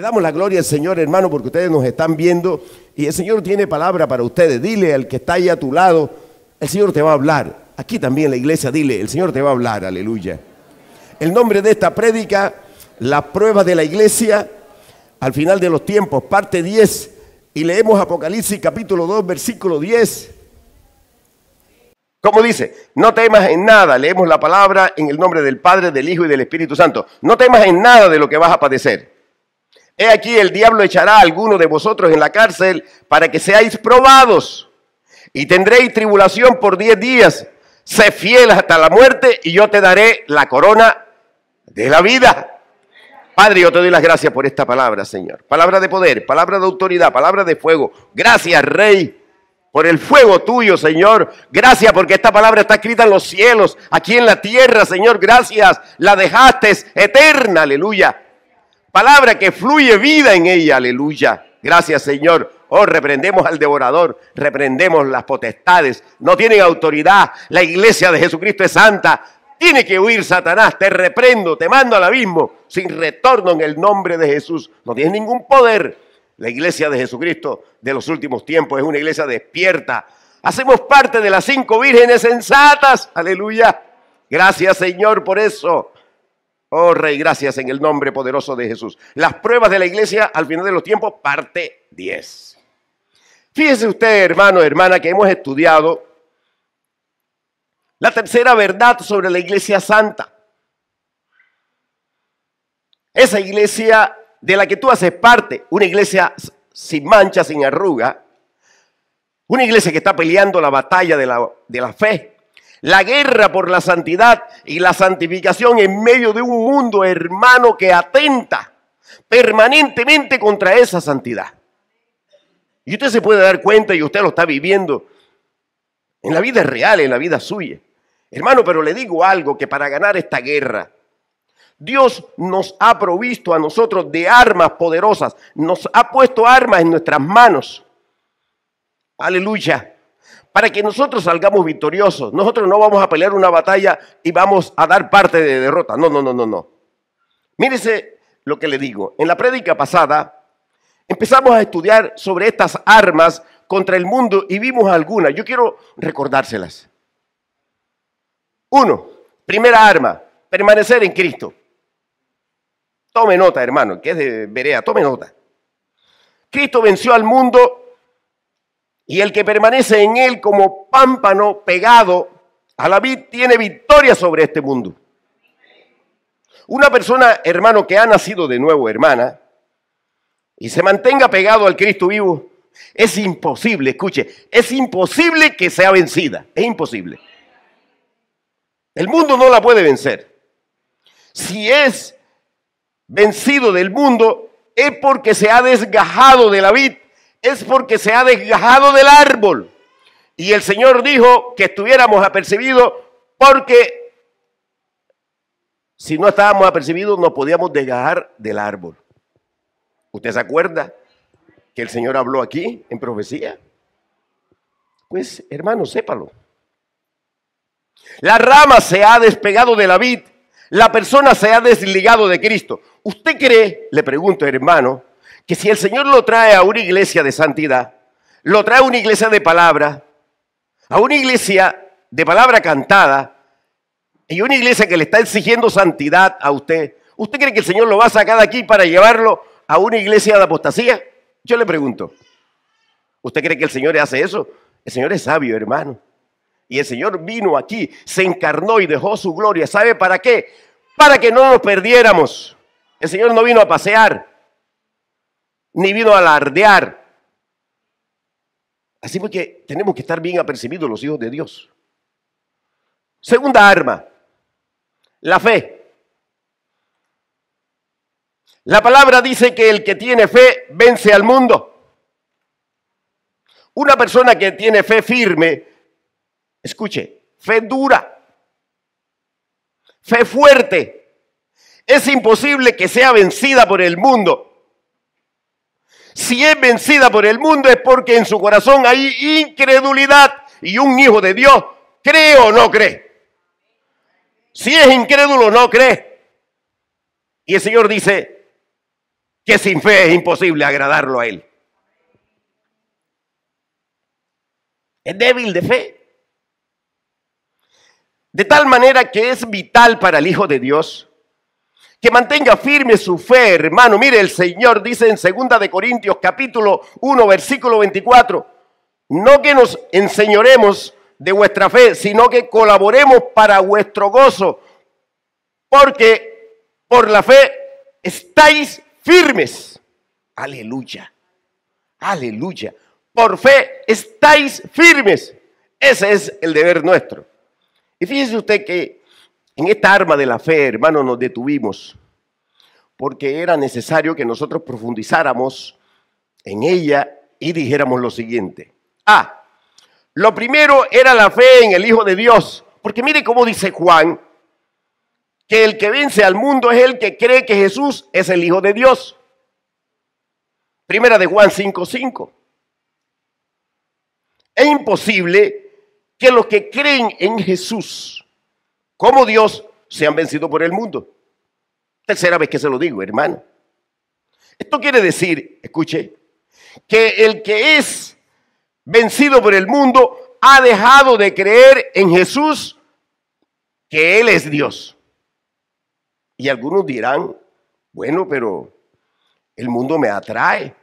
damos la gloria al Señor, hermano, porque ustedes nos están viendo y el Señor tiene palabra para ustedes. Dile al que está ahí a tu lado, el Señor te va a hablar. Aquí también la iglesia, dile, el Señor te va a hablar, aleluya. El nombre de esta prédica, la prueba de la iglesia, al final de los tiempos, parte 10, y leemos Apocalipsis capítulo 2, versículo 10. Como dice, no temas en nada, leemos la palabra en el nombre del Padre, del Hijo y del Espíritu Santo. No temas en nada de lo que vas a padecer. He aquí el diablo echará a alguno de vosotros en la cárcel para que seáis probados y tendréis tribulación por diez días. Sé fiel hasta la muerte y yo te daré la corona de la vida. Padre, yo te doy las gracias por esta palabra, Señor. Palabra de poder, palabra de autoridad, palabra de fuego. Gracias, Rey por el fuego tuyo, Señor. Gracias porque esta palabra está escrita en los cielos, aquí en la tierra, Señor. Gracias. La dejaste eterna, aleluya. Palabra que fluye vida en ella, aleluya. Gracias Señor. Oh, reprendemos al devorador, reprendemos las potestades. No tienen autoridad. La iglesia de Jesucristo es santa. Tiene que huir Satanás. Te reprendo, te mando al abismo sin retorno en el nombre de Jesús. No tienes ningún poder. La iglesia de Jesucristo de los últimos tiempos es una iglesia despierta. Hacemos parte de las cinco vírgenes sensatas. Aleluya. Gracias Señor por eso. Oh Rey, gracias en el nombre poderoso de Jesús. Las pruebas de la iglesia al final de los tiempos, parte 10. Fíjese usted, hermano, hermana, que hemos estudiado la tercera verdad sobre la iglesia santa. Esa iglesia de la que tú haces parte, una iglesia sin mancha, sin arruga, una iglesia que está peleando la batalla de la, de la fe, la guerra por la santidad y la santificación en medio de un mundo hermano que atenta permanentemente contra esa santidad. Y usted se puede dar cuenta y usted lo está viviendo en la vida real, en la vida suya. Hermano, pero le digo algo, que para ganar esta guerra, Dios nos ha provisto a nosotros de armas poderosas, nos ha puesto armas en nuestras manos. Aleluya para que nosotros salgamos victoriosos. Nosotros no vamos a pelear una batalla y vamos a dar parte de derrota. No, no, no, no, no. Mírese lo que le digo. En la prédica pasada empezamos a estudiar sobre estas armas contra el mundo y vimos algunas. Yo quiero recordárselas. Uno, primera arma, permanecer en Cristo. Tome nota, hermano, que es de Berea, tome nota. Cristo venció al mundo y el que permanece en él como pámpano pegado a la vid tiene victoria sobre este mundo. Una persona, hermano, que ha nacido de nuevo, hermana, y se mantenga pegado al Cristo vivo, es imposible, escuche, es imposible que sea vencida, es imposible. El mundo no la puede vencer. Si es vencido del mundo, es porque se ha desgajado de la vid es porque se ha desgajado del árbol. Y el Señor dijo que estuviéramos apercibidos porque si no estábamos apercibidos no podíamos desgajar del árbol. ¿Usted se acuerda que el Señor habló aquí en profecía? Pues hermano, sépalo. La rama se ha despegado de la vid, la persona se ha desligado de Cristo. ¿Usted cree, le pregunto hermano, que si el Señor lo trae a una iglesia de santidad, lo trae a una iglesia de palabra, a una iglesia de palabra cantada, y una iglesia que le está exigiendo santidad a usted, ¿usted cree que el Señor lo va a sacar de aquí para llevarlo a una iglesia de apostasía? Yo le pregunto, ¿usted cree que el Señor hace eso? El Señor es sabio, hermano. Y el Señor vino aquí, se encarnó y dejó su gloria. ¿Sabe para qué? Para que no nos perdiéramos. El Señor no vino a pasear ni vino a alardear. Así que tenemos que estar bien apercibidos los hijos de Dios. Segunda arma, la fe. La palabra dice que el que tiene fe vence al mundo. Una persona que tiene fe firme, escuche, fe dura, fe fuerte, es imposible que sea vencida por el mundo. Si es vencida por el mundo es porque en su corazón hay incredulidad y un hijo de Dios cree o no cree. Si es incrédulo, no cree. Y el Señor dice que sin fe es imposible agradarlo a Él. Es débil de fe. De tal manera que es vital para el Hijo de Dios que mantenga firme su fe, hermano. Mire, el Señor dice en 2 de Corintios capítulo 1, versículo 24, no que nos enseñoremos de vuestra fe, sino que colaboremos para vuestro gozo, porque por la fe estáis firmes. Aleluya. Aleluya. Por fe estáis firmes. Ese es el deber nuestro. Y fíjese usted que en esta arma de la fe, hermano, nos detuvimos porque era necesario que nosotros profundizáramos en ella y dijéramos lo siguiente. Ah, lo primero era la fe en el Hijo de Dios, porque mire cómo dice Juan, que el que vence al mundo es el que cree que Jesús es el Hijo de Dios. Primera de Juan 5:5. Es imposible que los que creen en Jesús, ¿Cómo Dios, se han vencido por el mundo. Tercera vez que se lo digo, hermano. Esto quiere decir, escuche, que el que es vencido por el mundo ha dejado de creer en Jesús, que Él es Dios. Y algunos dirán, bueno, pero el mundo me atrae.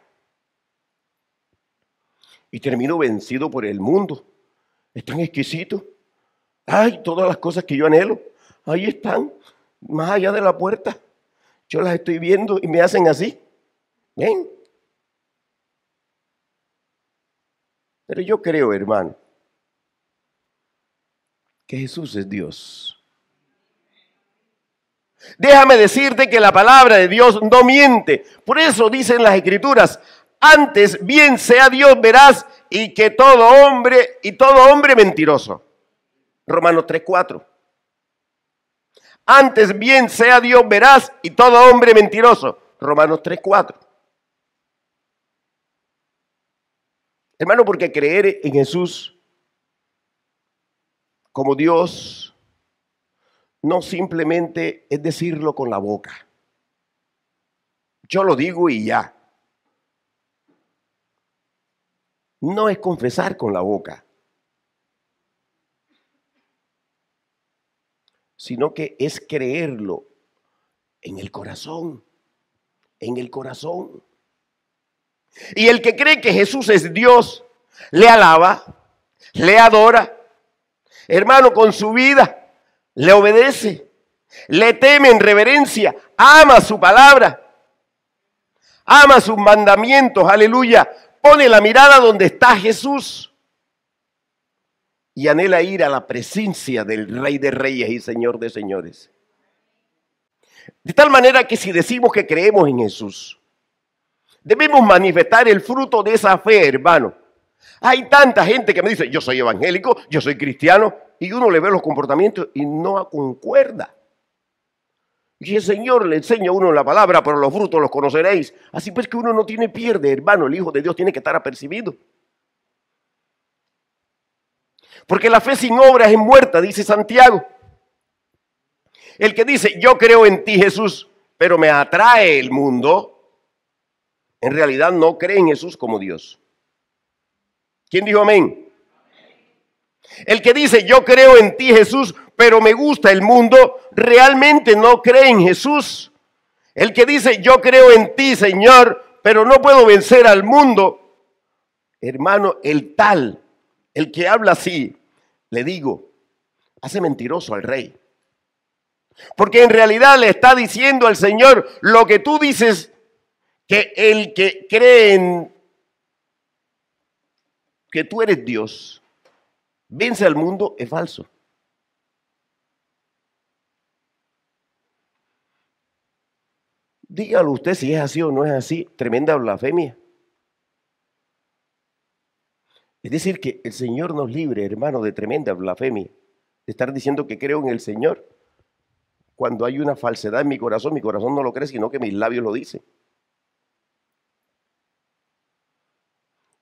Y termino vencido por el mundo. Es tan exquisito. Ay, todas las cosas que yo anhelo, ahí están, más allá de la puerta. Yo las estoy viendo y me hacen así. ¿Ven? Pero yo creo, hermano, que Jesús es Dios. Déjame decirte que la palabra de Dios no miente. Por eso dicen las escrituras, antes bien sea Dios verás y que todo hombre y todo hombre mentiroso. Romanos 3:4. Antes bien sea Dios veraz y todo hombre mentiroso. Romanos 3:4. Hermano, porque creer en Jesús como Dios no simplemente es decirlo con la boca. Yo lo digo y ya. No es confesar con la boca. sino que es creerlo en el corazón, en el corazón. Y el que cree que Jesús es Dios, le alaba, le adora, hermano, con su vida, le obedece, le teme en reverencia, ama su palabra, ama sus mandamientos, aleluya, pone la mirada donde está Jesús y anhela ir a la presencia del Rey de Reyes y Señor de Señores. De tal manera que si decimos que creemos en Jesús, debemos manifestar el fruto de esa fe, hermano. Hay tanta gente que me dice, yo soy evangélico, yo soy cristiano, y uno le ve los comportamientos y no concuerda. Y el Señor le enseña a uno la palabra, pero los frutos los conoceréis. Así pues que uno no tiene pierde, hermano, el Hijo de Dios tiene que estar apercibido. Porque la fe sin obras es muerta, dice Santiago. El que dice, yo creo en ti Jesús, pero me atrae el mundo, en realidad no cree en Jesús como Dios. ¿Quién dijo amén? El que dice, yo creo en ti Jesús, pero me gusta el mundo, realmente no cree en Jesús. El que dice, yo creo en ti Señor, pero no puedo vencer al mundo. Hermano, el tal, el que habla así, le digo, hace mentiroso al rey. Porque en realidad le está diciendo al Señor lo que tú dices, que el que cree en que tú eres Dios, vence al mundo, es falso. Dígalo usted si es así o no es así, tremenda blasfemia. Es decir, que el Señor nos libre, hermano, de tremenda blasfemia, de estar diciendo que creo en el Señor cuando hay una falsedad en mi corazón, mi corazón no lo cree, sino que mis labios lo dicen.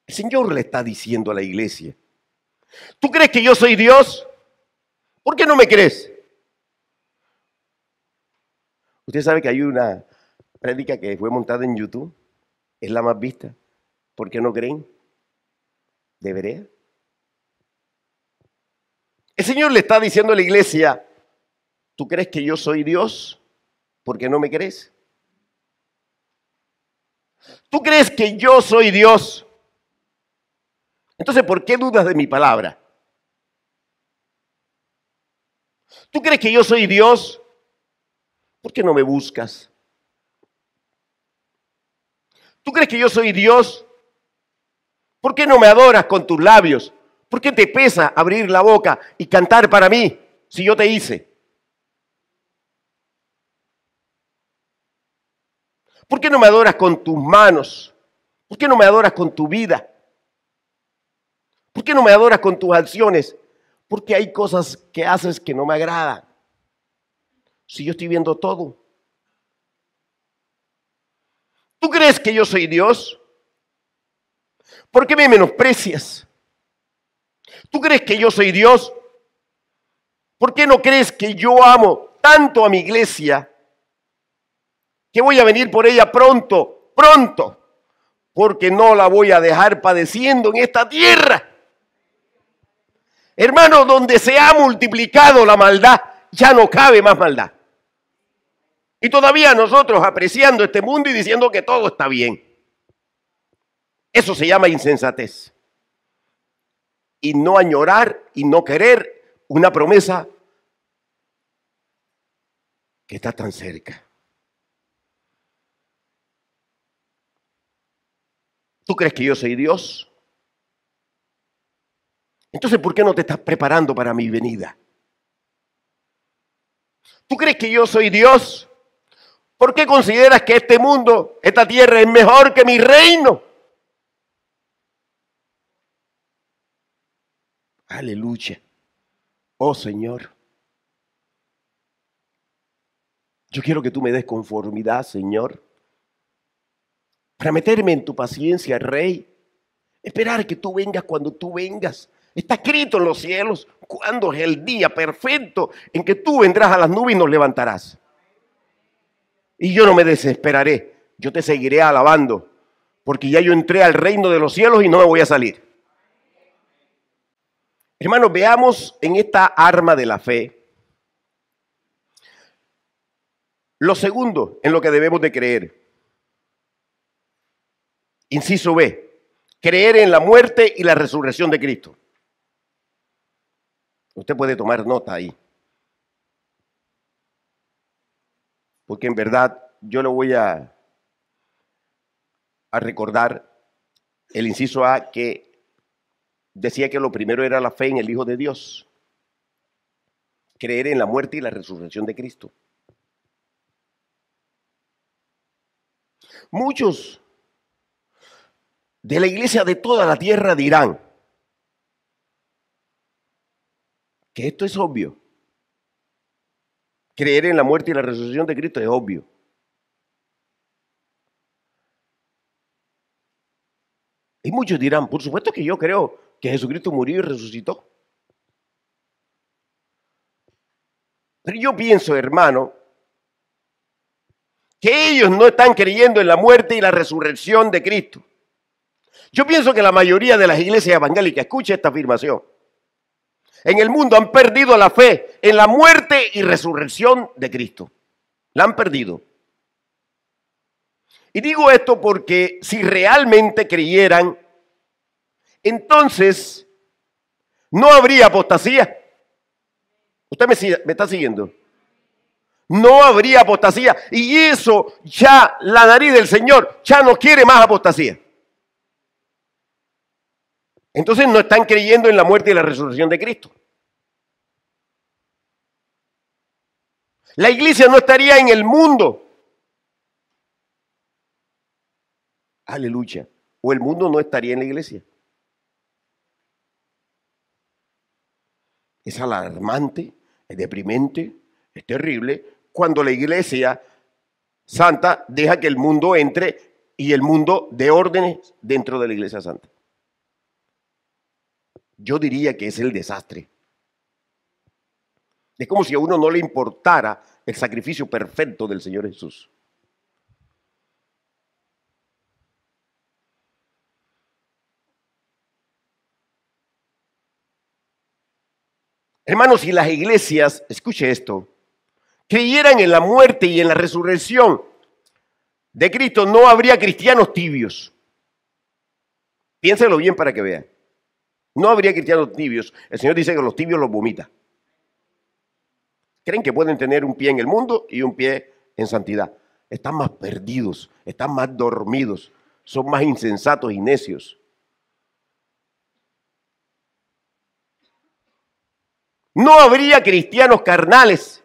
El Señor le está diciendo a la iglesia, ¿tú crees que yo soy Dios? ¿Por qué no me crees? Usted sabe que hay una prédica que fue montada en YouTube, es la más vista. ¿Por qué no creen? ¿Deberé? El Señor le está diciendo a la iglesia, ¿tú crees que yo soy Dios ¿Por qué no me crees? ¿Tú crees que yo soy Dios? Entonces, ¿por qué dudas de mi palabra? ¿Tú crees que yo soy Dios? ¿Por qué no me buscas? ¿Tú crees que yo soy Dios? ¿Por qué no me adoras con tus labios? ¿Por qué te pesa abrir la boca y cantar para mí si yo te hice? ¿Por qué no me adoras con tus manos? ¿Por qué no me adoras con tu vida? ¿Por qué no me adoras con tus acciones? Porque hay cosas que haces que no me agradan. Si yo estoy viendo todo. ¿Tú crees que yo soy Dios? ¿Por qué me menosprecias? ¿Tú crees que yo soy Dios? ¿Por qué no crees que yo amo tanto a mi iglesia que voy a venir por ella pronto, pronto? Porque no la voy a dejar padeciendo en esta tierra. Hermano, donde se ha multiplicado la maldad, ya no cabe más maldad. Y todavía nosotros apreciando este mundo y diciendo que todo está bien. Eso se llama insensatez. Y no añorar y no querer una promesa que está tan cerca. ¿Tú crees que yo soy Dios? Entonces, ¿por qué no te estás preparando para mi venida? ¿Tú crees que yo soy Dios? ¿Por qué consideras que este mundo, esta tierra es mejor que mi reino? Aleluya. Oh Señor. Yo quiero que tú me des conformidad, Señor, para meterme en tu paciencia, Rey. Esperar que tú vengas cuando tú vengas. Está escrito en los cielos cuando es el día perfecto en que tú vendrás a las nubes y nos levantarás. Y yo no me desesperaré, yo te seguiré alabando, porque ya yo entré al reino de los cielos y no me voy a salir. Hermanos, veamos en esta arma de la fe lo segundo en lo que debemos de creer. Inciso B, creer en la muerte y la resurrección de Cristo. Usted puede tomar nota ahí. Porque en verdad yo lo voy a, a recordar el inciso A que decía que lo primero era la fe en el Hijo de Dios, creer en la muerte y la resurrección de Cristo. Muchos de la iglesia de toda la tierra dirán que esto es obvio. Creer en la muerte y la resurrección de Cristo es obvio. Y muchos dirán, por supuesto que yo creo que Jesucristo murió y resucitó. Pero yo pienso, hermano, que ellos no están creyendo en la muerte y la resurrección de Cristo. Yo pienso que la mayoría de las iglesias evangélicas, escuche esta afirmación, en el mundo han perdido la fe en la muerte y resurrección de Cristo. La han perdido. Y digo esto porque si realmente creyeran entonces no habría apostasía. ¿Usted me, está siguiendo? No habría apostasía. Y eso ya la nariz del Señor ya no quiere más apostasía. Entonces no están creyendo en la muerte y la resurrección de Cristo. La iglesia no estaría en el mundo. Aleluya. O el mundo no estaría en la iglesia. es alarmante, es deprimente, es terrible, cuando la iglesia santa deja que el mundo entre y el mundo de órdenes dentro de la iglesia santa. Yo diría que es el desastre. Es como si a uno no le importara el sacrificio perfecto del Señor Jesús. Hermanos, si las iglesias, escuche esto, creyeran en la muerte y en la resurrección de Cristo, no habría cristianos tibios. Piénselo bien para que vean. No habría cristianos tibios. El Señor dice que los tibios los vomita. Creen que pueden tener un pie en el mundo y un pie en santidad. Están más perdidos, están más dormidos, son más insensatos y necios. No habría cristianos carnales.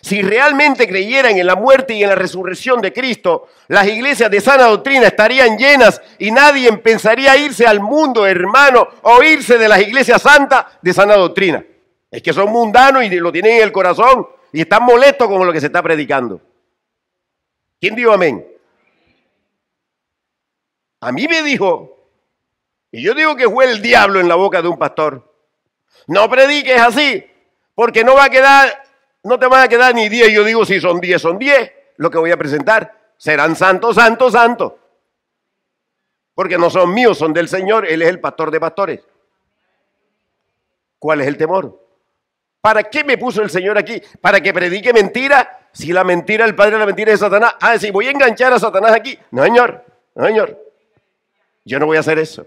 Si realmente creyeran en la muerte y en la resurrección de Cristo, las iglesias de sana doctrina estarían llenas y nadie pensaría irse al mundo, hermano, o irse de las iglesias santas de sana doctrina. Es que son mundanos y lo tienen en el corazón y están molestos con lo que se está predicando. ¿Quién dijo amén? A mí me dijo, y yo digo que fue el diablo en la boca de un pastor no prediques así, porque no va a quedar, no te van a quedar ni 10. Yo digo, si son 10, son 10. Lo que voy a presentar serán santos, santos, santos. Porque no son míos, son del Señor. Él es el pastor de pastores. ¿Cuál es el temor? ¿Para qué me puso el Señor aquí? ¿Para que predique mentira? Si la mentira, el padre de la mentira es Satanás. Ah, si voy a enganchar a Satanás aquí. No, señor. No, señor. Yo no voy a hacer eso.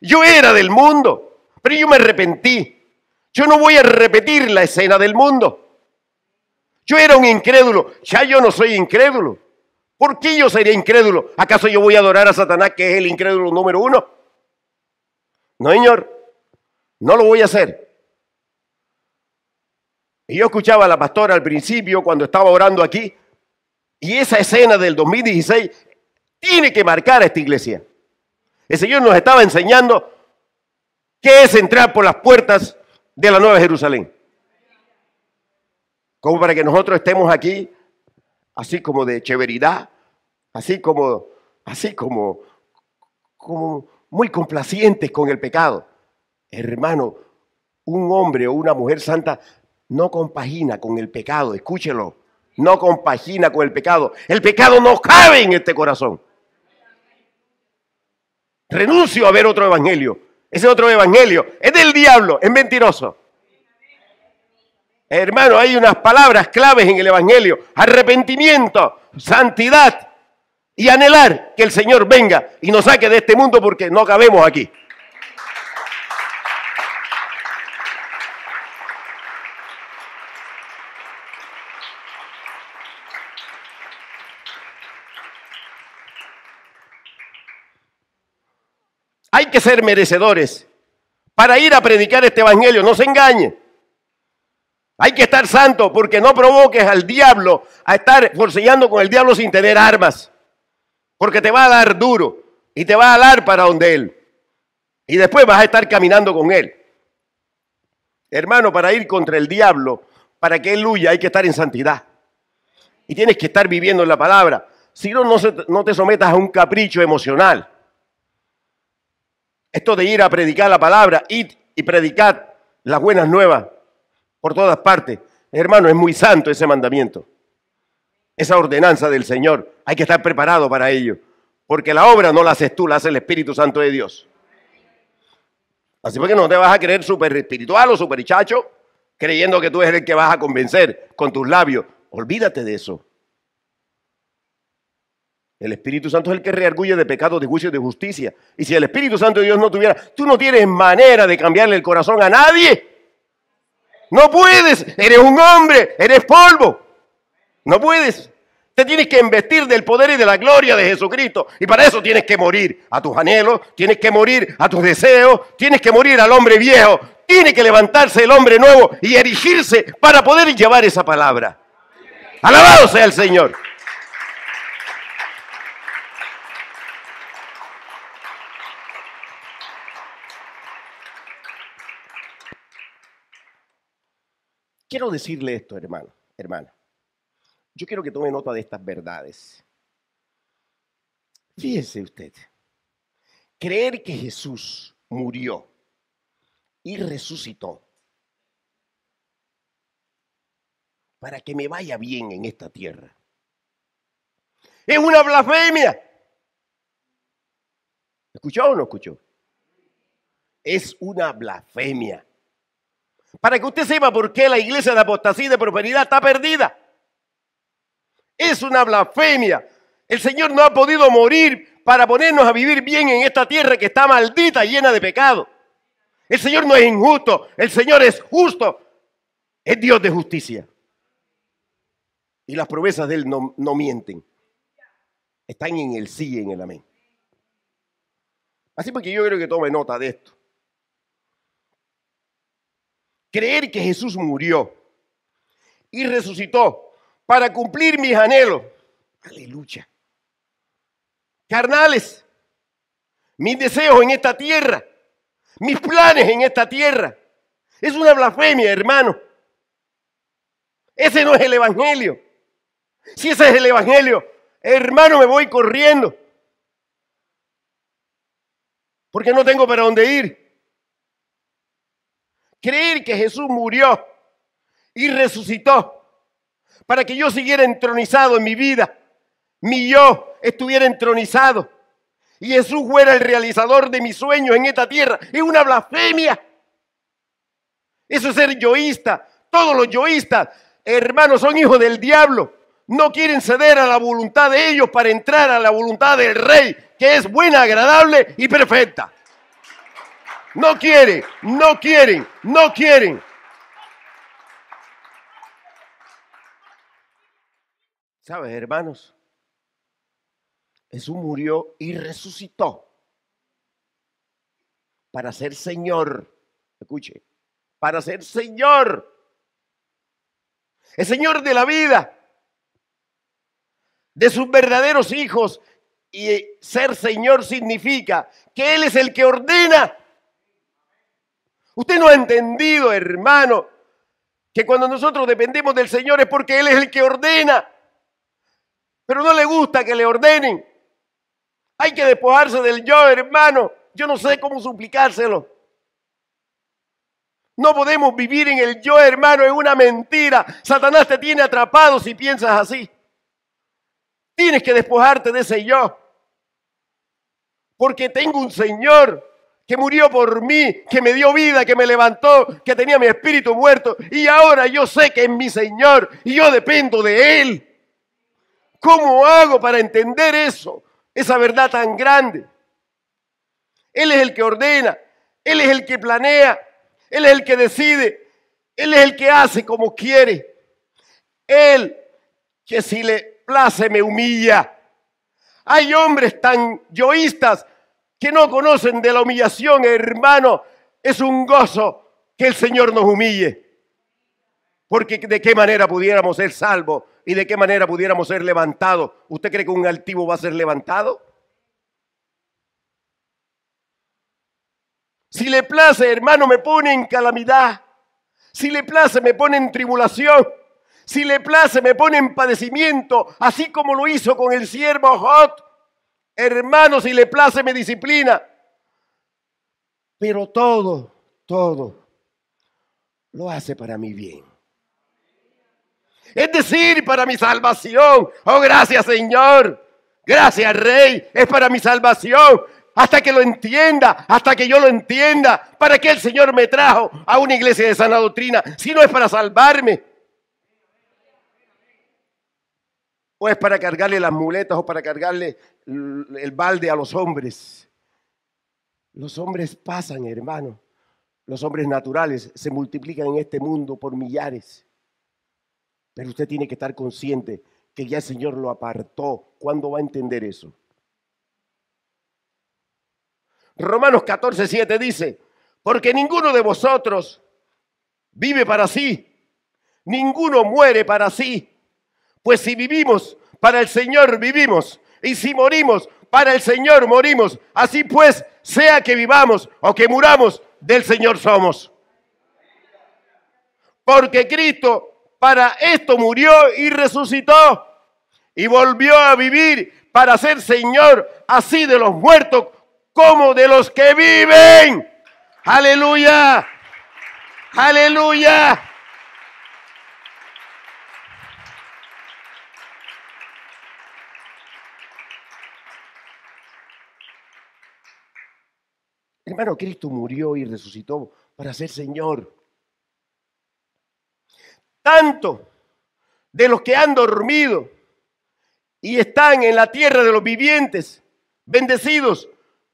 Yo era del mundo. Pero yo me arrepentí. Yo no voy a repetir la escena del mundo. Yo era un incrédulo. Ya yo no soy incrédulo. ¿Por qué yo sería incrédulo? ¿Acaso yo voy a adorar a Satanás, que es el incrédulo número uno? No, señor. No lo voy a hacer. Y yo escuchaba a la pastora al principio cuando estaba orando aquí. Y esa escena del 2016 tiene que marcar a esta iglesia. El Señor nos estaba enseñando ¿Qué es entrar por las puertas de la Nueva Jerusalén? Como para que nosotros estemos aquí, así como de cheveridad, así como, así como, como muy complacientes con el pecado. Hermano, un hombre o una mujer santa no compagina con el pecado, escúchelo, no compagina con el pecado. El pecado no cabe en este corazón. Renuncio a ver otro evangelio. Ese otro evangelio es del diablo, es mentiroso. Hermano, hay unas palabras claves en el evangelio. Arrepentimiento, santidad y anhelar que el Señor venga y nos saque de este mundo porque no cabemos aquí. Hay que ser merecedores para ir a predicar este evangelio, no se engañe. Hay que estar santo porque no provoques al diablo a estar sellando con el diablo sin tener armas. Porque te va a dar duro y te va a dar para donde él. Y después vas a estar caminando con él. Hermano, para ir contra el diablo, para que él huya, hay que estar en santidad. Y tienes que estar viviendo en la palabra. Si no, no, no te sometas a un capricho emocional. Esto de ir a predicar la palabra, id y predicad las buenas nuevas por todas partes. Hermano, es muy santo ese mandamiento. Esa ordenanza del Señor. Hay que estar preparado para ello. Porque la obra no la haces tú, la hace el Espíritu Santo de Dios. Así porque no te vas a creer súper espiritual o súper chacho, creyendo que tú eres el que vas a convencer con tus labios. Olvídate de eso. El Espíritu Santo es el que reargulle de pecado, de juicio de justicia. Y si el Espíritu Santo de Dios no tuviera, tú no tienes manera de cambiarle el corazón a nadie. No puedes, eres un hombre, eres polvo. No puedes. Te tienes que investir del poder y de la gloria de Jesucristo. Y para eso tienes que morir a tus anhelos, tienes que morir a tus deseos, tienes que morir al hombre viejo. Tiene que levantarse el hombre nuevo y erigirse para poder llevar esa palabra. Alabado sea el Señor. quiero decirle esto, hermano, hermana. Yo quiero que tome nota de estas verdades. Fíjese usted, creer que Jesús murió y resucitó para que me vaya bien en esta tierra. Es una blasfemia. ¿Escuchó o no escuchó? Es una blasfemia. Para que usted sepa por qué la iglesia de apostasía y de prosperidad está perdida. Es una blasfemia. El Señor no ha podido morir para ponernos a vivir bien en esta tierra que está maldita, llena de pecado. El Señor no es injusto, el Señor es justo. Es Dios de justicia. Y las promesas de Él no, mienten. Están en el sí y en el amén. Así porque yo creo que tome nota de esto creer que Jesús murió y resucitó para cumplir mis anhelos. Aleluya. Carnales, mis deseos en esta tierra, mis planes en esta tierra. Es una blasfemia, hermano. Ese no es el Evangelio. Si ese es el Evangelio, hermano, me voy corriendo. Porque no tengo para dónde ir creer que Jesús murió y resucitó para que yo siguiera entronizado en mi vida, mi yo estuviera entronizado y Jesús fuera el realizador de mis sueños en esta tierra, es una blasfemia. Eso es ser yoísta. Todos los yoístas, hermanos, son hijos del diablo. No quieren ceder a la voluntad de ellos para entrar a la voluntad del rey, que es buena, agradable y perfecta no quieren, no quieren, no quieren. ¿Sabes, hermanos? Jesús murió y resucitó para ser Señor. Escuche, para ser Señor. El Señor de la vida, de sus verdaderos hijos. Y ser Señor significa que Él es el que ordena Usted no ha entendido, hermano, que cuando nosotros dependemos del Señor es porque Él es el que ordena. Pero no le gusta que le ordenen. Hay que despojarse del yo, hermano. Yo no sé cómo suplicárselo. No podemos vivir en el yo, hermano, es una mentira. Satanás te tiene atrapado si piensas así. Tienes que despojarte de ese yo. Porque tengo un Señor que murió por mí, que me dio vida, que me levantó, que tenía mi espíritu muerto y ahora yo sé que es mi Señor y yo dependo de Él. ¿Cómo hago para entender eso? Esa verdad tan grande. Él es el que ordena, Él es el que planea, Él es el que decide, Él es el que hace como quiere. Él que si le place me humilla. Hay hombres tan yoístas que no conocen de la humillación, hermano, es un gozo que el Señor nos humille. Porque de qué manera pudiéramos ser salvos y de qué manera pudiéramos ser levantados. ¿Usted cree que un altivo va a ser levantado? Si le place, hermano, me pone en calamidad. Si le place, me pone en tribulación. Si le place, me pone en padecimiento, así como lo hizo con el siervo Jot. Hermano, si le place me disciplina. Pero todo, todo lo hace para mi bien. Es decir, para mi salvación. Oh, gracias Señor. Gracias Rey. Es para mi salvación. Hasta que lo entienda, hasta que yo lo entienda. ¿Para qué el Señor me trajo a una iglesia de sana doctrina? Si no es para salvarme. o es para cargarle las muletas o para cargarle el balde a los hombres. Los hombres pasan, hermano. Los hombres naturales se multiplican en este mundo por millares. Pero usted tiene que estar consciente que ya el Señor lo apartó. ¿Cuándo va a entender eso? Romanos 14, 7 dice, porque ninguno de vosotros vive para sí, ninguno muere para sí. Pues si vivimos, para el Señor vivimos. Y si morimos, para el Señor morimos. Así pues, sea que vivamos o que muramos, del Señor somos. Porque Cristo para esto murió y resucitó y volvió a vivir para ser Señor así de los muertos como de los que viven. Aleluya. Aleluya. Hermano, Cristo murió y resucitó para ser Señor. Tanto de los que han dormido y están en la tierra de los vivientes, bendecidos,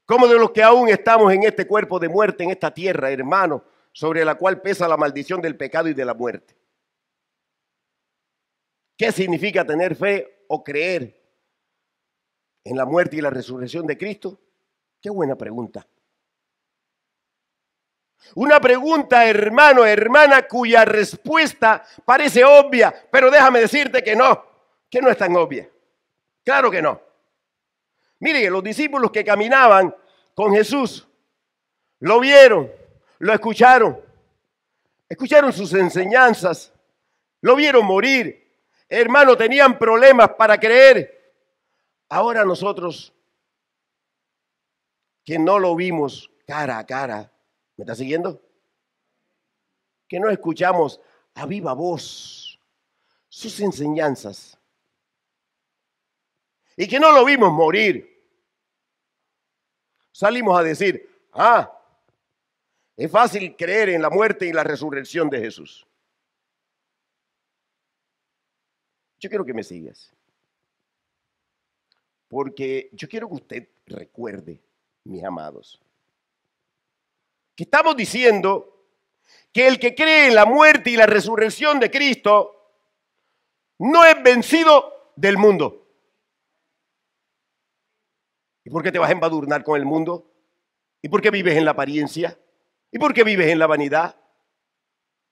como de los que aún estamos en este cuerpo de muerte, en esta tierra, hermano, sobre la cual pesa la maldición del pecado y de la muerte. ¿Qué significa tener fe o creer en la muerte y la resurrección de Cristo? Qué buena pregunta. Una pregunta, hermano, hermana, cuya respuesta parece obvia, pero déjame decirte que no, que no es tan obvia. Claro que no. Mire, los discípulos que caminaban con Jesús lo vieron, lo escucharon, escucharon sus enseñanzas, lo vieron morir. Hermano, tenían problemas para creer. Ahora nosotros, que no lo vimos cara a cara, ¿Me está siguiendo? Que no escuchamos a viva voz sus enseñanzas. Y que no lo vimos morir. Salimos a decir, ah, es fácil creer en la muerte y la resurrección de Jesús. Yo quiero que me sigas. Porque yo quiero que usted recuerde, mis amados, estamos diciendo que el que cree en la muerte y la resurrección de Cristo no es vencido del mundo. ¿Y por qué te vas a embadurnar con el mundo? ¿Y por qué vives en la apariencia? ¿Y por qué vives en la vanidad?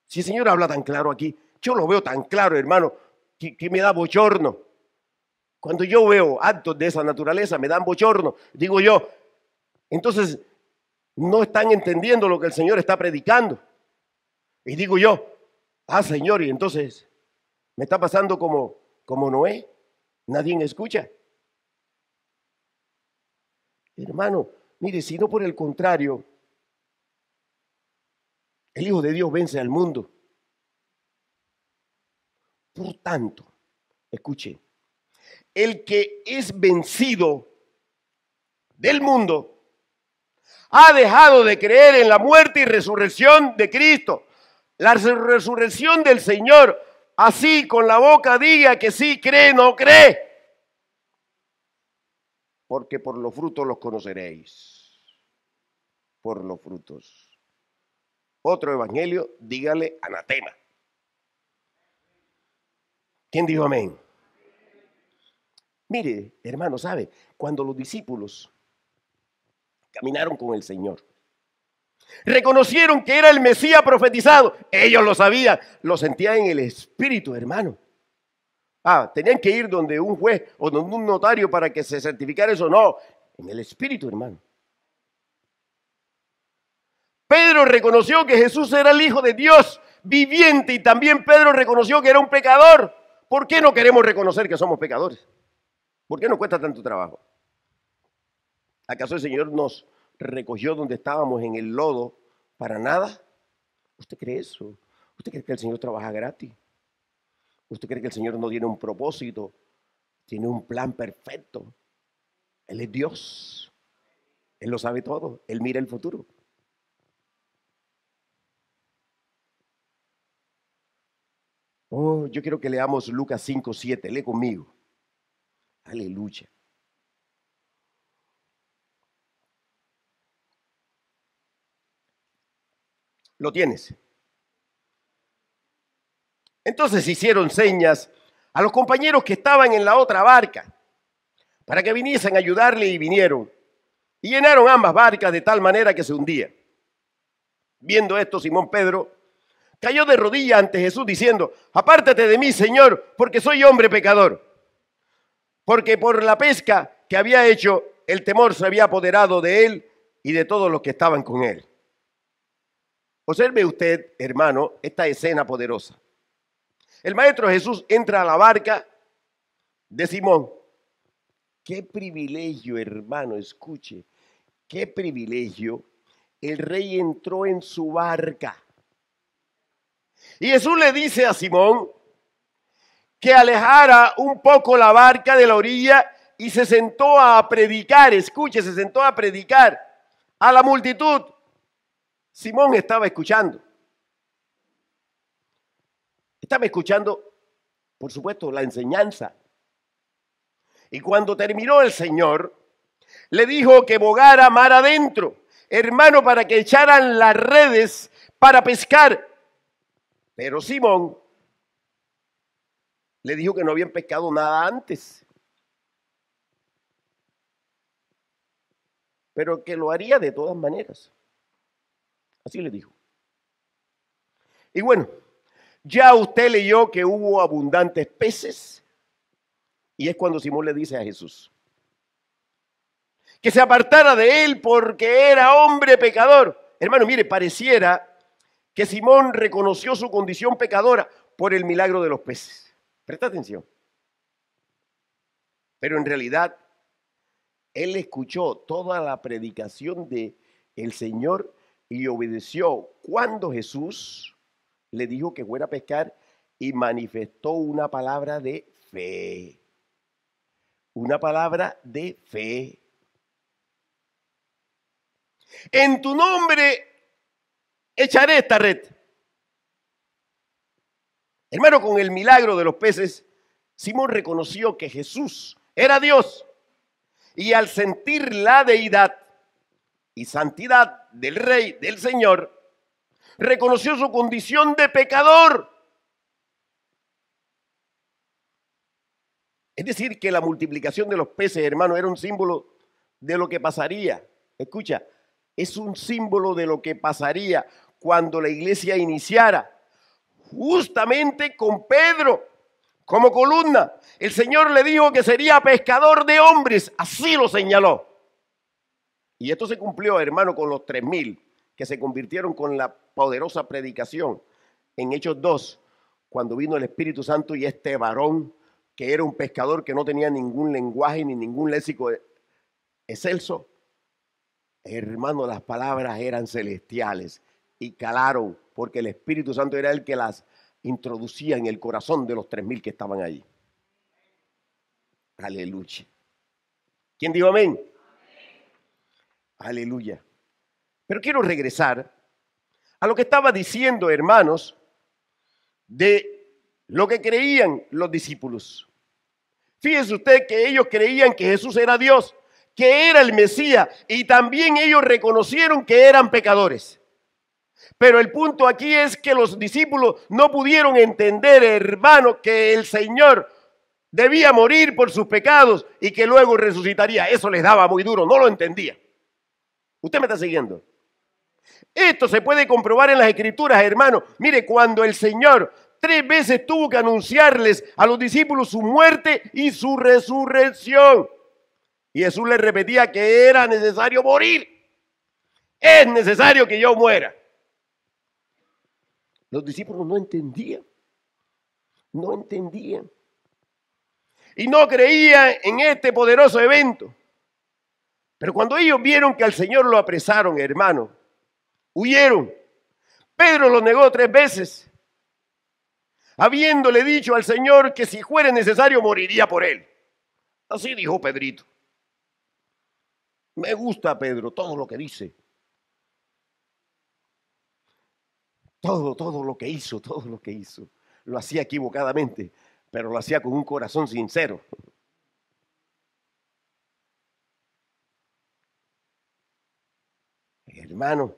Si el Señor habla tan claro aquí, yo lo veo tan claro, hermano, que, que me da bochorno. Cuando yo veo actos de esa naturaleza, me dan bochorno. Digo yo, entonces no están entendiendo lo que el Señor está predicando. Y digo yo, ah Señor, y entonces me está pasando como, como Noé, nadie me escucha. Hermano, mire, si por el contrario, el Hijo de Dios vence al mundo. Por tanto, escuche, el que es vencido del mundo, ha dejado de creer en la muerte y resurrección de Cristo. La resurrección del Señor, así con la boca diga que sí cree, no cree. Porque por los frutos los conoceréis. Por los frutos. Otro evangelio, dígale anatema. ¿Quién dijo amén? Mire, hermano, ¿sabe? Cuando los discípulos Caminaron con el Señor. Reconocieron que era el Mesías profetizado. Ellos lo sabían, lo sentían en el espíritu, hermano. Ah, tenían que ir donde un juez o donde un notario para que se certificara eso. No, en el espíritu, hermano. Pedro reconoció que Jesús era el Hijo de Dios viviente y también Pedro reconoció que era un pecador. ¿Por qué no queremos reconocer que somos pecadores? ¿Por qué nos cuesta tanto trabajo? ¿Acaso el Señor nos recogió donde estábamos en el lodo para nada? ¿Usted cree eso? ¿Usted cree que el Señor trabaja gratis? ¿Usted cree que el Señor no tiene un propósito? Tiene un plan perfecto. Él es Dios. Él lo sabe todo. Él mira el futuro. Oh, yo quiero que leamos Lucas 5, 7. Lee conmigo. Aleluya. lo tienes. Entonces hicieron señas a los compañeros que estaban en la otra barca para que viniesen a ayudarle y vinieron. Y llenaron ambas barcas de tal manera que se hundía. Viendo esto, Simón Pedro cayó de rodillas ante Jesús diciendo, apártate de mí, Señor, porque soy hombre pecador. Porque por la pesca que había hecho, el temor se había apoderado de él y de todos los que estaban con él. Observe usted, hermano, esta escena poderosa. El maestro Jesús entra a la barca de Simón. Qué privilegio, hermano, escuche, qué privilegio. El rey entró en su barca. Y Jesús le dice a Simón que alejara un poco la barca de la orilla y se sentó a predicar, escuche, se sentó a predicar a la multitud. Simón estaba escuchando. Estaba escuchando, por supuesto, la enseñanza. Y cuando terminó el Señor, le dijo que bogara mar adentro, hermano, para que echaran las redes para pescar. Pero Simón le dijo que no habían pescado nada antes. Pero que lo haría de todas maneras. Así le dijo. Y bueno, ya usted leyó que hubo abundantes peces. Y es cuando Simón le dice a Jesús que se apartara de él porque era hombre pecador. Hermano, mire, pareciera que Simón reconoció su condición pecadora por el milagro de los peces. Presta atención. Pero en realidad, él escuchó toda la predicación de el Señor y obedeció cuando Jesús le dijo que fuera a pescar y manifestó una palabra de fe. Una palabra de fe. En tu nombre echaré esta red. Hermano, con el milagro de los peces, Simón reconoció que Jesús era Dios y al sentir la deidad y santidad del Rey, del Señor, reconoció su condición de pecador. Es decir, que la multiplicación de los peces, hermano, era un símbolo de lo que pasaría. Escucha, es un símbolo de lo que pasaría cuando la iglesia iniciara, justamente con Pedro como columna. El Señor le dijo que sería pescador de hombres, así lo señaló. Y esto se cumplió, hermano, con los tres mil que se convirtieron con la poderosa predicación en Hechos 2, cuando vino el Espíritu Santo y este varón, que era un pescador que no tenía ningún lenguaje ni ningún léxico e-, excelso, hermano, las palabras eran celestiales y calaron, porque el Espíritu Santo era el que las introducía en el corazón de los tres mil que estaban allí. Aleluya. ¿Quién dijo amén? Aleluya. Pero quiero regresar a lo que estaba diciendo, hermanos, de lo que creían los discípulos. Fíjese usted que ellos creían que Jesús era Dios, que era el Mesías, y también ellos reconocieron que eran pecadores. Pero el punto aquí es que los discípulos no pudieron entender, hermano, que el Señor debía morir por sus pecados y que luego resucitaría. Eso les daba muy duro, no lo entendían. ¿Usted me está siguiendo? Esto se puede comprobar en las escrituras, hermano. Mire, cuando el Señor tres veces tuvo que anunciarles a los discípulos su muerte y su resurrección. Y Jesús les repetía que era necesario morir. Es necesario que yo muera. Los discípulos no entendían. No entendían. Y no creían en este poderoso evento. Pero cuando ellos vieron que al Señor lo apresaron, hermano, huyeron. Pedro lo negó tres veces, habiéndole dicho al Señor que si fuera necesario moriría por él. Así dijo Pedrito. Me gusta Pedro todo lo que dice. Todo, todo lo que hizo, todo lo que hizo. Lo hacía equivocadamente, pero lo hacía con un corazón sincero. Hermano,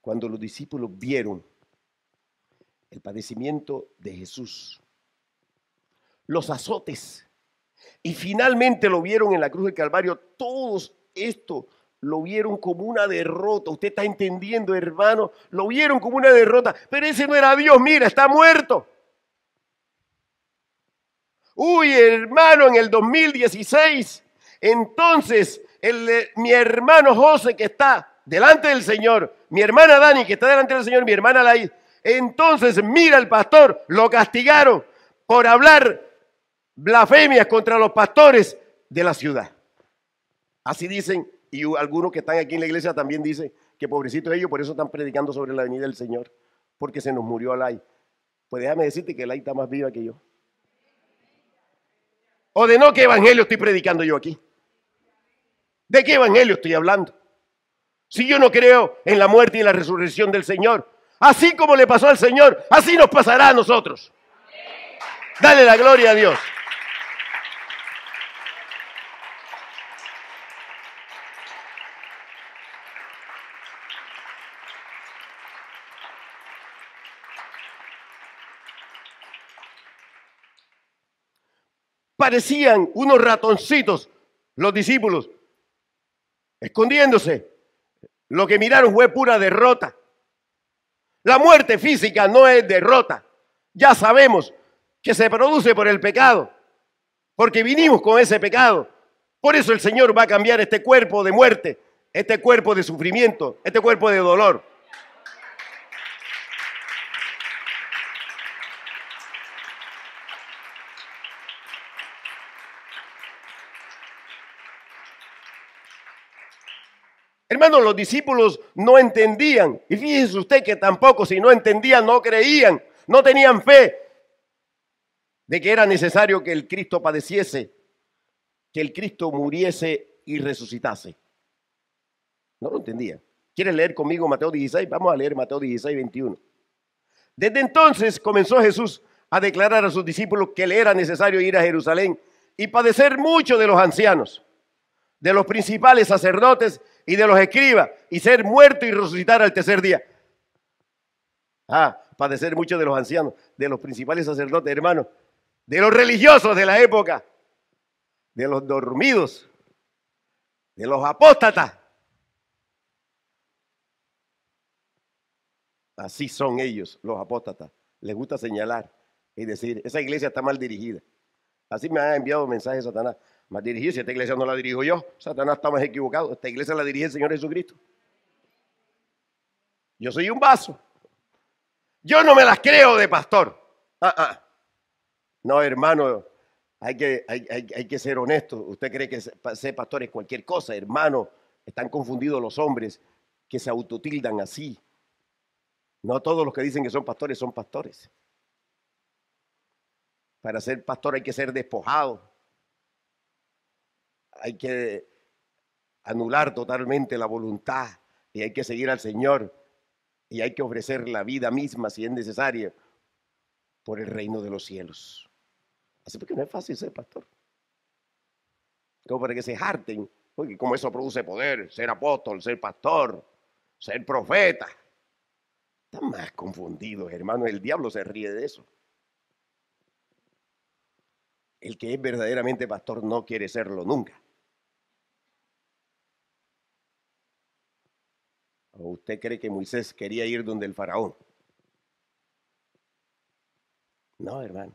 cuando los discípulos vieron el padecimiento de Jesús, los azotes, y finalmente lo vieron en la cruz del Calvario, todos esto lo vieron como una derrota. Usted está entendiendo, hermano, lo vieron como una derrota, pero ese no era Dios, mira, está muerto. Uy, hermano, en el 2016, entonces mi hermano José que está delante del Señor, mi hermana Dani que está delante del Señor, mi hermana Laís. Entonces mira el pastor, lo castigaron por hablar blasfemias contra los pastores de la ciudad. Así dicen, y algunos que están aquí en la iglesia también dicen que pobrecitos ellos, por eso están predicando sobre la venida del Señor, porque se nos murió Alay. Pues déjame decirte que Alay está más viva que yo. O de no, ¿qué evangelio estoy predicando yo aquí? ¿De qué evangelio estoy hablando? Si yo no creo en la muerte y en la resurrección del Señor, así como le pasó al Señor, así nos pasará a nosotros. Dale la gloria a Dios. Parecían unos ratoncitos los discípulos escondiéndose. Lo que miraron fue pura derrota. La muerte física no es derrota. Ya sabemos que se produce por el pecado, porque vinimos con ese pecado. Por eso el Señor va a cambiar este cuerpo de muerte, este cuerpo de sufrimiento, este cuerpo de dolor, Hermanos, los discípulos no entendían. Y fíjese usted que tampoco, si no entendían, no creían, no tenían fe de que era necesario que el Cristo padeciese, que el Cristo muriese y resucitase. No lo entendían. Quiere leer conmigo Mateo 16? Vamos a leer Mateo 16, 21. Desde entonces comenzó Jesús a declarar a sus discípulos que le era necesario ir a Jerusalén y padecer mucho de los ancianos de los principales sacerdotes y de los escribas, y ser muerto y resucitar al tercer día. Ah, padecer mucho de los ancianos, de los principales sacerdotes, hermanos, de los religiosos de la época, de los dormidos, de los apóstatas. Así son ellos, los apóstatas. Les gusta señalar y decir, esa iglesia está mal dirigida. Así me ha enviado mensajes Satanás. Más dirigir, si esta iglesia no la dirijo yo, Satanás está más equivocado. Esta iglesia la dirige el Señor Jesucristo. Yo soy un vaso. Yo no me las creo de pastor. Ah, ah. No, hermano, hay que, hay, hay que ser honesto. Usted cree que ser pastor es cualquier cosa, hermano. Están confundidos los hombres que se autotildan así. No todos los que dicen que son pastores son pastores. Para ser pastor hay que ser despojado, hay que anular totalmente la voluntad y hay que seguir al Señor y hay que ofrecer la vida misma si es necesario por el reino de los cielos. Así porque no es fácil ser pastor. Como para que se harten, porque como eso produce poder, ser apóstol, ser pastor, ser profeta. Están más confundidos, hermano. El diablo se ríe de eso. El que es verdaderamente pastor no quiere serlo nunca. ¿O usted cree que Moisés quería ir donde el faraón? No, hermano.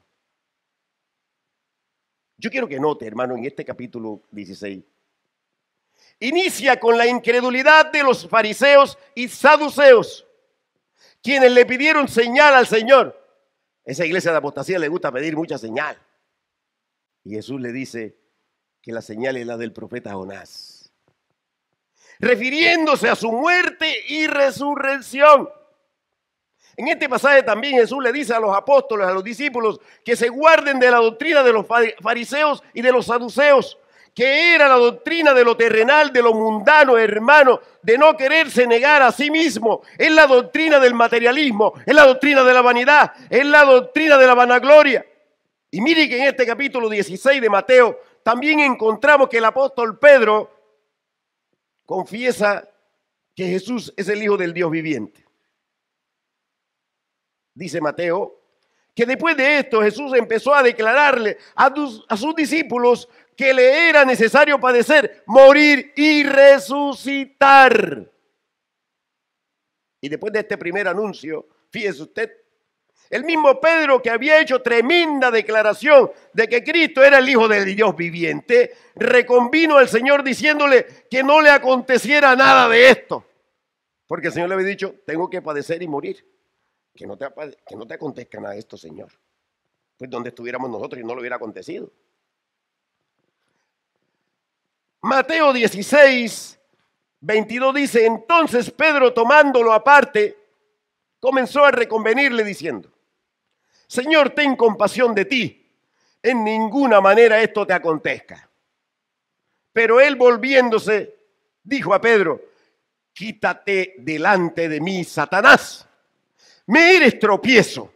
Yo quiero que note, hermano, en este capítulo 16. Inicia con la incredulidad de los fariseos y saduceos, quienes le pidieron señal al Señor. Esa iglesia de apostasía le gusta pedir mucha señal. Y Jesús le dice que la señal es la del profeta Jonás refiriéndose a su muerte y resurrección. En este pasaje también Jesús le dice a los apóstoles, a los discípulos, que se guarden de la doctrina de los fariseos y de los saduceos, que era la doctrina de lo terrenal, de lo mundano, hermano, de no quererse negar a sí mismo. Es la doctrina del materialismo, es la doctrina de la vanidad, es la doctrina de la vanagloria. Y mire que en este capítulo 16 de Mateo también encontramos que el apóstol Pedro confiesa que Jesús es el Hijo del Dios viviente. Dice Mateo, que después de esto Jesús empezó a declararle a, sus discípulos que le era necesario padecer, morir y resucitar. Y después de este primer anuncio, fíjese usted, el mismo Pedro que había hecho tremenda declaración de que Cristo era el Hijo del Dios viviente, reconvino al Señor diciéndole que no le aconteciera nada de esto. Porque el Señor le había dicho, tengo que padecer y morir. Que no te, acontezca nada de esto, Señor. Pues donde estuviéramos nosotros y no lo hubiera acontecido. Mateo 16, 22 dice, entonces Pedro tomándolo aparte, comenzó a reconvenirle diciendo, Señor, ten compasión de ti. En ninguna manera esto te acontezca. Pero él volviéndose, dijo a Pedro, quítate delante de mí, Satanás. Me eres tropiezo,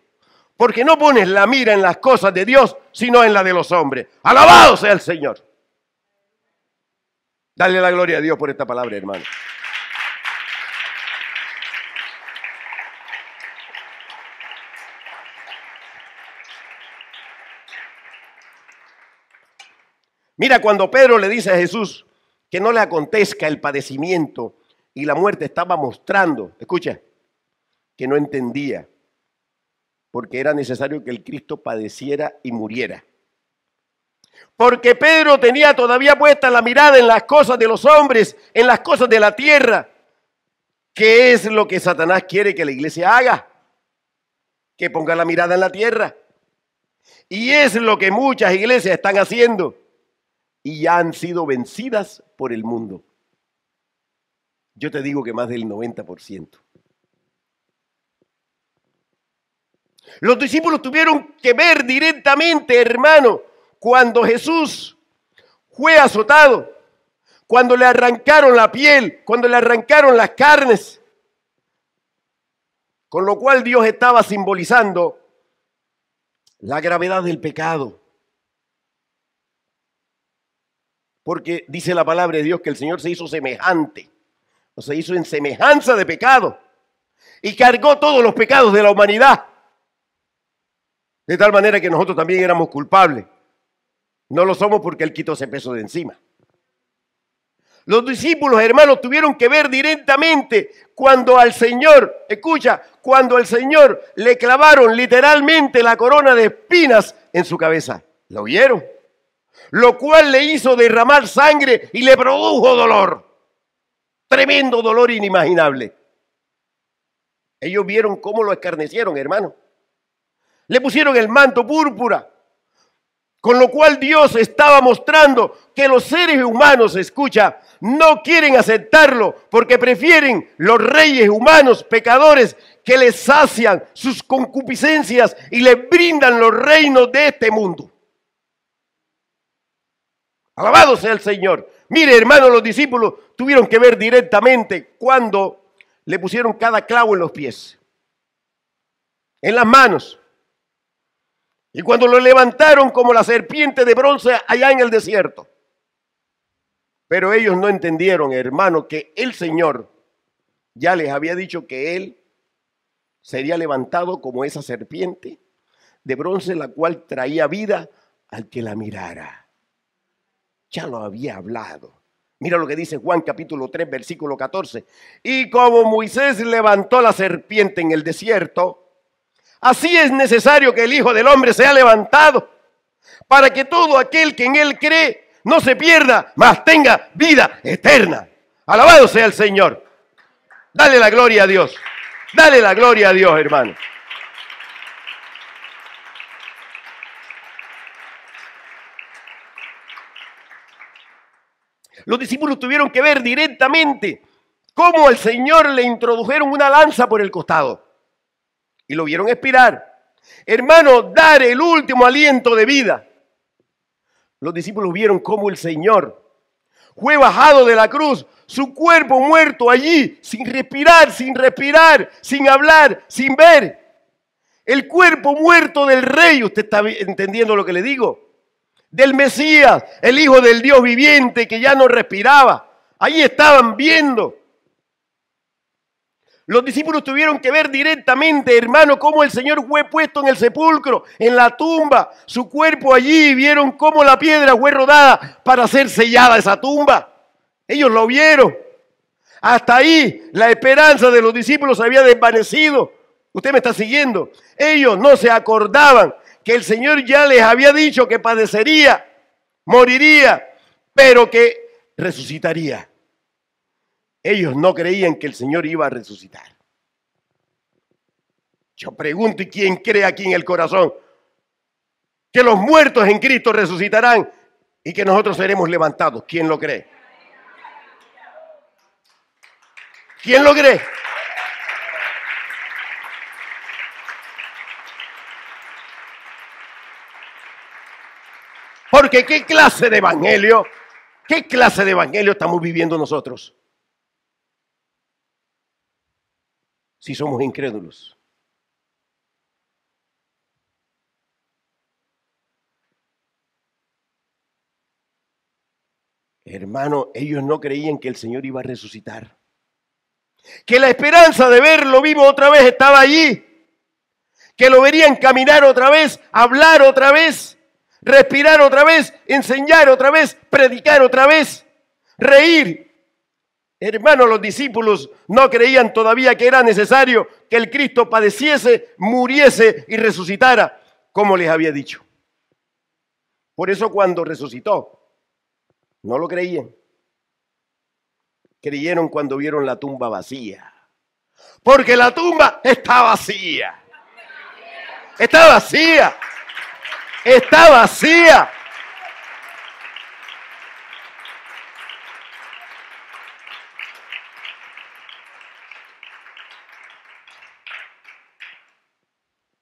porque no pones la mira en las cosas de Dios, sino en la de los hombres. Alabado sea el Señor. Dale la gloria a Dios por esta palabra, hermano. Mira cuando Pedro le dice a Jesús que no le acontezca el padecimiento y la muerte, estaba mostrando, escucha, que no entendía, porque era necesario que el Cristo padeciera y muriera. Porque Pedro tenía todavía puesta la mirada en las cosas de los hombres, en las cosas de la tierra. ¿Qué es lo que Satanás quiere que la iglesia haga? Que ponga la mirada en la tierra. Y es lo que muchas iglesias están haciendo y ya han sido vencidas por el mundo. Yo te digo que más del 90%. Los discípulos tuvieron que ver directamente, hermano, cuando Jesús fue azotado, cuando le arrancaron la piel, cuando le arrancaron las carnes. Con lo cual Dios estaba simbolizando la gravedad del pecado. porque dice la palabra de Dios que el Señor se hizo semejante, o se hizo en semejanza de pecado, y cargó todos los pecados de la humanidad, de tal manera que nosotros también éramos culpables. No lo somos porque Él quitó ese peso de encima. Los discípulos, hermanos, tuvieron que ver directamente cuando al Señor, escucha, cuando al Señor le clavaron literalmente la corona de espinas en su cabeza. ¿Lo vieron? lo cual le hizo derramar sangre y le produjo dolor. Tremendo dolor inimaginable. Ellos vieron cómo lo escarnecieron, hermano. Le pusieron el manto púrpura, con lo cual Dios estaba mostrando que los seres humanos, escucha, no quieren aceptarlo porque prefieren los reyes humanos, pecadores, que les sacian sus concupiscencias y les brindan los reinos de este mundo. Alabado sea el Señor. Mire, hermano, los discípulos tuvieron que ver directamente cuando le pusieron cada clavo en los pies, en las manos. Y cuando lo levantaron como la serpiente de bronce allá en el desierto. Pero ellos no entendieron, hermano, que el Señor ya les había dicho que Él sería levantado como esa serpiente de bronce, la cual traía vida al que la mirara ya lo había hablado. Mira lo que dice Juan capítulo 3, versículo 14. Y como Moisés levantó la serpiente en el desierto, así es necesario que el Hijo del Hombre sea levantado, para que todo aquel que en él cree no se pierda, mas tenga vida eterna. Alabado sea el Señor. Dale la gloria a Dios. Dale la gloria a Dios, hermano. Los discípulos tuvieron que ver directamente cómo al Señor le introdujeron una lanza por el costado. Y lo vieron expirar. Hermano, dar el último aliento de vida. Los discípulos vieron cómo el Señor fue bajado de la cruz, su cuerpo muerto allí, sin respirar, sin respirar, sin hablar, sin ver. El cuerpo muerto del rey, usted está entendiendo lo que le digo del Mesías, el Hijo del Dios viviente que ya no respiraba. Ahí estaban viendo. Los discípulos tuvieron que ver directamente, hermano, cómo el Señor fue puesto en el sepulcro, en la tumba, su cuerpo allí, vieron cómo la piedra fue rodada para ser sellada esa tumba. Ellos lo vieron. Hasta ahí la esperanza de los discípulos había desvanecido. Usted me está siguiendo. Ellos no se acordaban que el Señor ya les había dicho que padecería, moriría, pero que resucitaría. Ellos no creían que el Señor iba a resucitar. Yo pregunto, ¿y quién cree aquí en el corazón? Que los muertos en Cristo resucitarán y que nosotros seremos levantados. ¿Quién lo cree? ¿Quién lo cree? Porque qué clase de evangelio, qué clase de evangelio estamos viviendo nosotros. Si somos incrédulos. Hermano, ellos no creían que el Señor iba a resucitar. Que la esperanza de verlo vivo otra vez estaba allí. Que lo verían caminar otra vez, hablar otra vez respirar otra vez, enseñar otra vez, predicar otra vez, reír. Hermanos, los discípulos no creían todavía que era necesario que el Cristo padeciese, muriese y resucitara, como les había dicho. Por eso cuando resucitó, no lo creían. Creyeron cuando vieron la tumba vacía. Porque la tumba está vacía. Está vacía está vacía.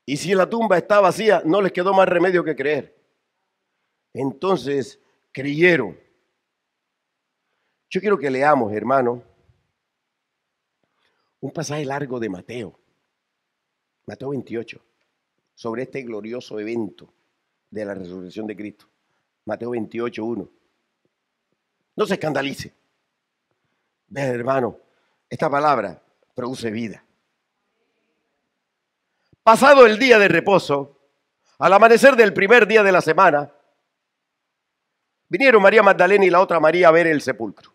Y si la tumba está vacía, no les quedó más remedio que creer. Entonces creyeron. Yo quiero que leamos, hermano, un pasaje largo de Mateo, Mateo 28, sobre este glorioso evento de la resurrección de Cristo. Mateo 28, No se escandalice. Ve, hermano, esta palabra produce vida. Pasado el día de reposo, al amanecer del primer día de la semana, vinieron María Magdalena y la otra María a ver el sepulcro.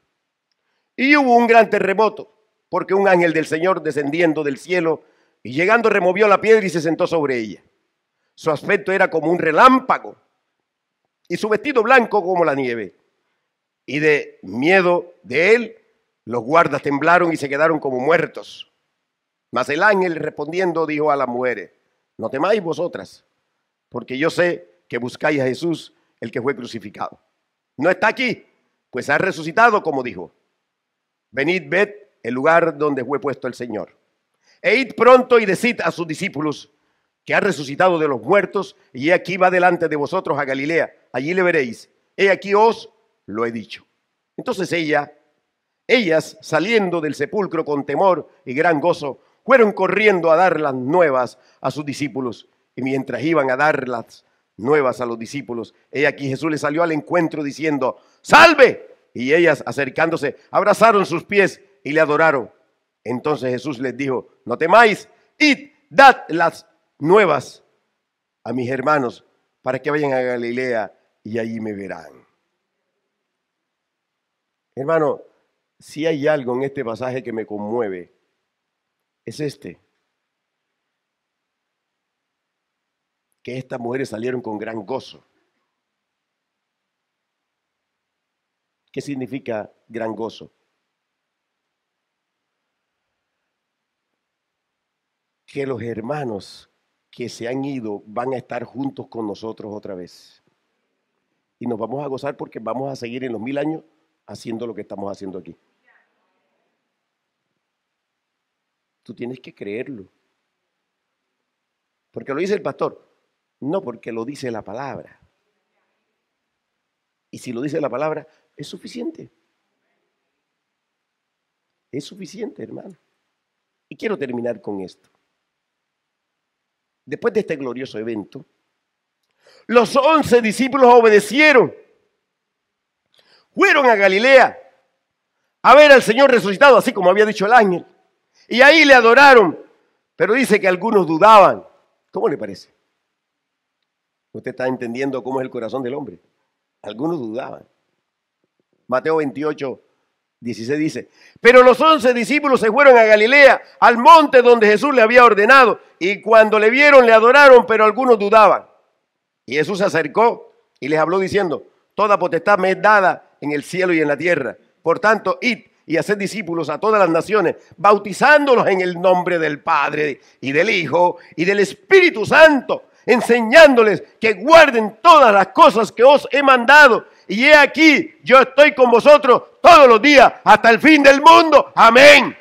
Y hubo un gran terremoto, porque un ángel del Señor descendiendo del cielo y llegando removió la piedra y se sentó sobre ella. Su aspecto era como un relámpago y su vestido blanco como la nieve. Y de miedo de él, los guardas temblaron y se quedaron como muertos. Mas el ángel respondiendo dijo a las mujeres, no temáis vosotras, porque yo sé que buscáis a Jesús, el que fue crucificado. No está aquí, pues ha resucitado como dijo. Venid, ved el lugar donde fue puesto el Señor. E id pronto y decid a sus discípulos ha resucitado de los muertos, y aquí va delante de vosotros a Galilea, allí le veréis. He aquí os lo he dicho. Entonces ella, ellas saliendo del sepulcro con temor y gran gozo, fueron corriendo a dar las nuevas a sus discípulos. Y mientras iban a dar las nuevas a los discípulos, he aquí Jesús les salió al encuentro diciendo, salve. Y ellas acercándose, abrazaron sus pies y le adoraron. Entonces Jesús les dijo, no temáis, id, dad las nuevas a mis hermanos para que vayan a Galilea y allí me verán. Hermano, si hay algo en este pasaje que me conmueve, es este. Que estas mujeres salieron con gran gozo. ¿Qué significa gran gozo? Que los hermanos que se han ido van a estar juntos con nosotros otra vez. Y nos vamos a gozar porque vamos a seguir en los mil años haciendo lo que estamos haciendo aquí. Tú tienes que creerlo. Porque lo dice el pastor. No porque lo dice la palabra. Y si lo dice la palabra, es suficiente. Es suficiente, hermano. Y quiero terminar con esto. Después de este glorioso evento, los once discípulos obedecieron. Fueron a Galilea a ver al Señor resucitado, así como había dicho el ángel. Y ahí le adoraron. Pero dice que algunos dudaban. ¿Cómo le parece? Usted está entendiendo cómo es el corazón del hombre. Algunos dudaban. Mateo 28, 16 dice, pero los once discípulos se fueron a Galilea, al monte donde Jesús le había ordenado, y cuando le vieron le adoraron, pero algunos dudaban. Y Jesús se acercó y les habló diciendo, toda potestad me es dada en el cielo y en la tierra. Por tanto, id y haced discípulos a todas las naciones, bautizándolos en el nombre del Padre y del Hijo y del Espíritu Santo, enseñándoles que guarden todas las cosas que os he mandado. Y he aquí, yo estoy con vosotros todos los días, hasta el fin del mundo. Amén.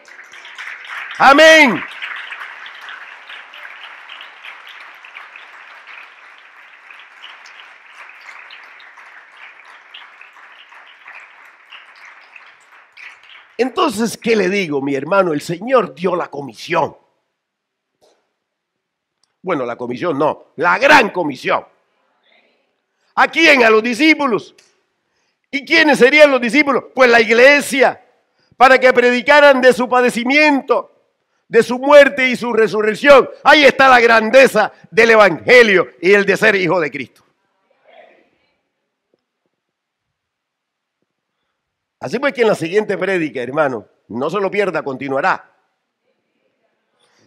Amén. Entonces, ¿qué le digo, mi hermano? El Señor dio la comisión. Bueno, la comisión no, la gran comisión. ¿A quién? A los discípulos. ¿Y quiénes serían los discípulos? Pues la iglesia, para que predicaran de su padecimiento, de su muerte y su resurrección. Ahí está la grandeza del Evangelio y el de ser hijo de Cristo. Así pues que en la siguiente prédica, hermano, no se lo pierda, continuará.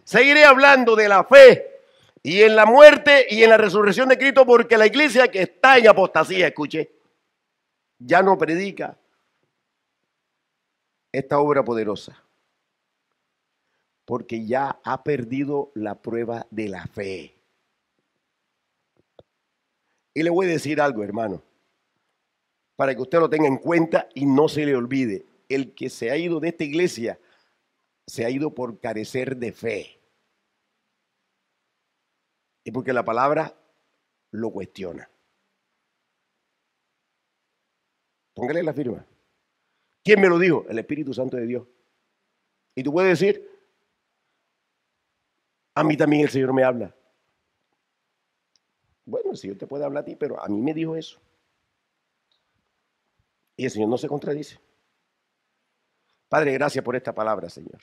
Seguiré hablando de la fe y en la muerte y en la resurrección de Cristo porque la iglesia que está en apostasía, escuche, ya no predica esta obra poderosa, porque ya ha perdido la prueba de la fe. Y le voy a decir algo, hermano, para que usted lo tenga en cuenta y no se le olvide. El que se ha ido de esta iglesia se ha ido por carecer de fe. Y porque la palabra lo cuestiona. Póngale la firma. ¿Quién me lo dijo? El Espíritu Santo de Dios. Y tú puedes decir, a mí también el Señor me habla. Bueno, el Señor te puede hablar a ti, pero a mí me dijo eso. Y el Señor no se contradice. Padre, gracias por esta palabra, Señor.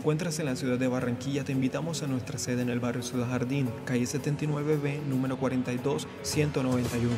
encuentras en la ciudad de Barranquilla, te invitamos a nuestra sede en el barrio Ciudad Jardín, calle 79B, número 42, 191.